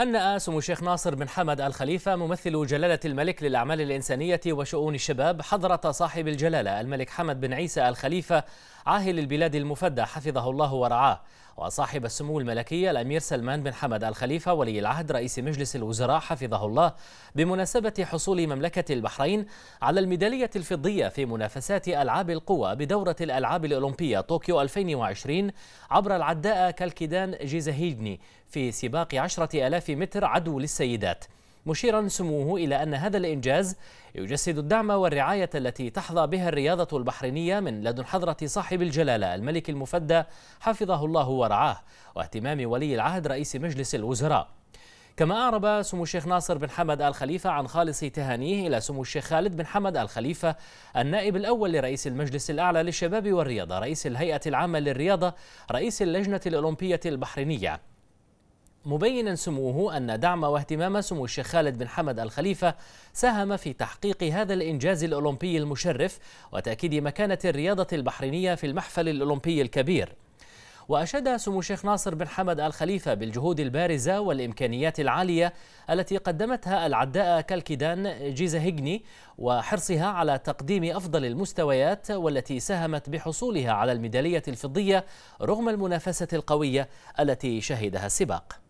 هنأ سمو الشيخ ناصر بن حمد الخليفة ممثل جلالة الملك للأعمال الإنسانية وشؤون الشباب حضرة صاحب الجلالة الملك حمد بن عيسى الخليفة عاهل البلاد المفدى حفظه الله ورعاه وصاحب السمو الملكية الأمير سلمان بن حمد الخليفة ولي العهد رئيس مجلس الوزراء حفظه الله بمناسبة حصول مملكة البحرين على الميدالية الفضية في منافسات ألعاب القوى بدورة الألعاب الأولمبية طوكيو 2020 عبر العداء كالكيدان جيزهيدني في سباق عشرة ألاف متر عدو للسيدات مشيرا سموه إلى أن هذا الإنجاز يجسد الدعم والرعاية التي تحظى بها الرياضة البحرينية من لدن حضرة صاحب الجلالة الملك المفدى حفظه الله ورعاه واهتمام ولي العهد رئيس مجلس الوزراء كما أعرب سمو الشيخ ناصر بن حمد آل خليفة عن خالص تهانيه إلى سمو الشيخ خالد بن حمد آل خليفة النائب الأول لرئيس المجلس الأعلى للشباب والرياضة رئيس الهيئة العامة للرياضة رئيس اللجنة الأولمبية البحرينية مبينا سموه أن دعم واهتمام سمو الشيخ خالد بن حمد الخليفة ساهم في تحقيق هذا الإنجاز الأولمبي المشرف وتأكيد مكانة الرياضة البحرينية في المحفل الأولمبي الكبير وأشاد سمو الشيخ ناصر بن حمد الخليفة بالجهود البارزة والإمكانيات العالية التي قدمتها العداء كالكيدان جيزا هيجني وحرصها على تقديم أفضل المستويات والتي ساهمت بحصولها على الميدالية الفضية رغم المنافسة القوية التي شهدها السباق